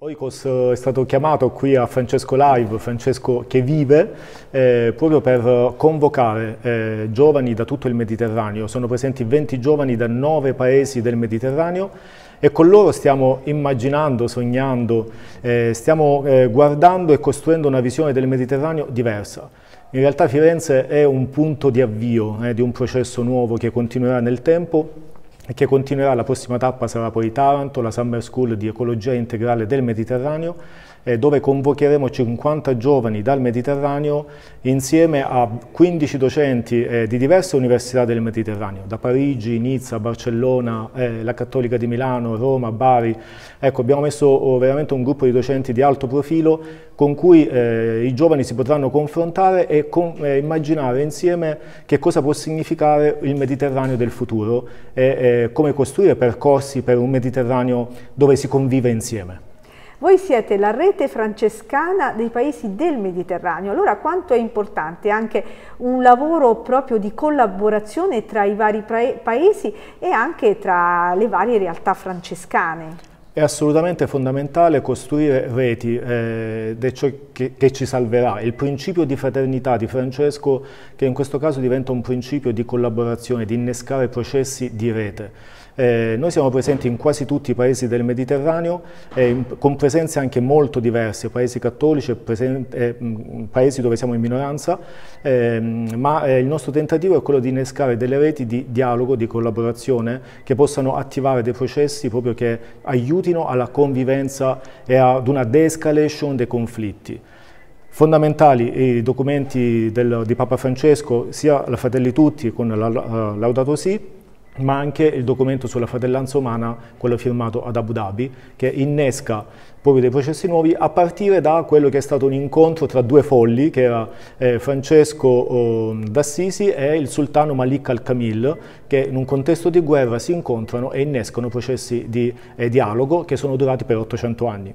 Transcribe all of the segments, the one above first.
Oikos eh, è stato chiamato qui a Francesco Live, Francesco che vive, eh, proprio per eh, convocare eh, giovani da tutto il Mediterraneo. Sono presenti 20 giovani da 9 paesi del Mediterraneo e con loro stiamo immaginando, sognando, eh, stiamo eh, guardando e costruendo una visione del Mediterraneo diversa. In realtà Firenze è un punto di avvio di un processo nuovo che continuerà nel tempo e che continuerà la prossima tappa sarà poi Taranto, la Summer School di Ecologia Integrale del Mediterraneo, eh, dove convocheremo 50 giovani dal Mediterraneo insieme a 15 docenti eh, di diverse università del Mediterraneo, da Parigi, Nizza, Barcellona, eh, la Cattolica di Milano, Roma, Bari. Ecco, abbiamo messo oh, veramente un gruppo di docenti di alto profilo con cui eh, i giovani si potranno confrontare e con, eh, immaginare insieme che cosa può significare il Mediterraneo del futuro. E, eh, come costruire percorsi per un Mediterraneo dove si convive insieme. Voi siete la rete francescana dei paesi del Mediterraneo, allora quanto è importante anche un lavoro proprio di collaborazione tra i vari paesi e anche tra le varie realtà francescane? È assolutamente fondamentale costruire reti eh, che, che, ci salverà. Il principio di fraternità di Francesco, che in questo caso diventa un principio di collaborazione, di innescare processi di rete. Eh, noi siamo presenti in quasi tutti i paesi del Mediterraneo, eh, con presenze anche molto diverse, paesi cattolici e eh, mm, paesi dove siamo in minoranza, ehm, ma eh, il nostro tentativo è quello di innescare delle reti di dialogo, di collaborazione, che possano attivare dei processi proprio che aiutino aiutino alla convivenza e ad una de-escalation dei conflitti. Fondamentali i documenti del, di Papa Francesco, sia la Fratelli Tutti con la, eh, Laudato Si, ma anche il documento sulla fratellanza umana, quello firmato ad Abu Dhabi, che innesca proprio dei processi nuovi a partire da quello che è stato un incontro tra due folli, che era eh, Francesco eh, d'Assisi e il sultano Malik al-Kamil, che in un contesto di guerra si incontrano e innescano processi di eh, dialogo che sono durati per 800 anni.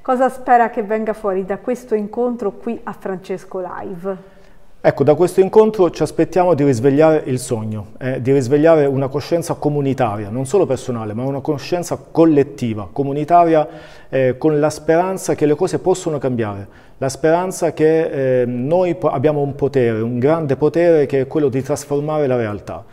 Cosa spera che venga fuori da questo incontro qui a Francesco Live? Ecco, da questo incontro ci aspettiamo di risvegliare il sogno, eh, di risvegliare una coscienza comunitaria, non solo personale, ma una coscienza collettiva, comunitaria, eh, con la speranza che le cose possono cambiare, la speranza che eh, noi abbiamo un potere, un grande potere che è quello di trasformare la realtà.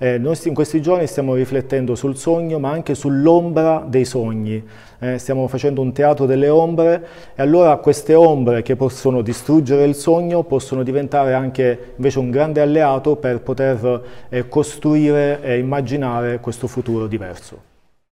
Eh, noi in questi giorni stiamo riflettendo sul sogno, ma anche sull'ombra dei sogni. Eh, stiamo facendo un teatro delle ombre e allora queste ombre che possono distruggere il sogno possono diventare anche invece un grande alleato per poter eh, costruire e immaginare questo futuro diverso.